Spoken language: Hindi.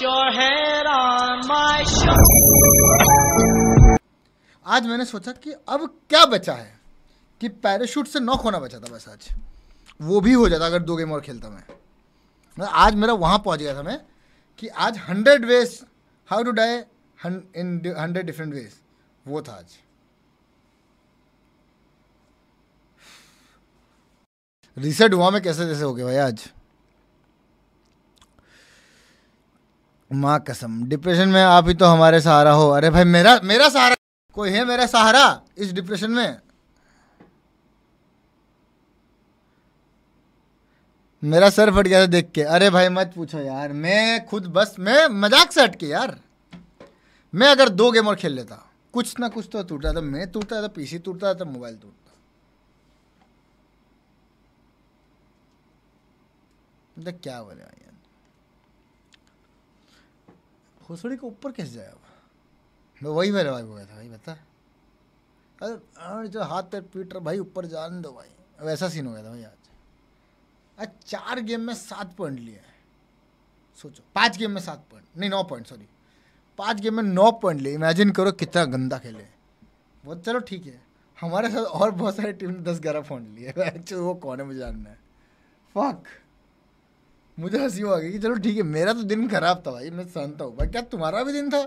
your head on my आज मैंने सोचा कि अब क्या बचा है कि पैराशूट से नॉक होना बचा था बस आज वो भी हो जाता अगर दो गेम और खेलता मैं मतलब आज मेरा वहां पहुंच गया था मैं कि आज hundred ways how to die in hundred different ways वो था आज रिसेट हुआ मैं कैसे जैसे हो गया भाई आज माँ कसम डिप्रेशन में आप ही तो हमारे सहारा हो अरे भाई मेरा मेरा सहारा कोई है मेरा सहारा इस डिप्रेशन में मेरा सर फट गया था देख के अरे भाई मत पूछो यार मैं खुद बस मैं मजाक से हटके यार मैं अगर दो गेम और खेल लेता कुछ ना कुछ तो टूटता था मैं टूटता था पीसी टूटता था मोबाइल टूटता मतलब क्या बोले भाई खुसड़ी के ऊपर कैसे जाया मैं वही मेरे भाई को गया था भाई बता अरे जो हाथ पैर पीट रहा भाई ऊपर जाने दो भाई अब ऐसा सीन हो गया था भाई आज आज चार गेम में सात पॉइंट लिए हैं सोचो पाँच गेम में सात पॉइंट नहीं नौ पॉइंट सॉरी पाँच गेम में नौ पॉइंट लिए इमेजिन करो कितना गंदा खेले बहुत चलो ठीक है हमारे साथ और बहुत सारी टीम ने दस ग्यारह पॉइंट लिए वो कौन है मुझे जानना है फक मुझे हंसी आ गई कि चलो ठीक है मेरा तो दिन खराब था भाई मैं सहनता हूँ भाई क्या तुम्हारा भी दिन था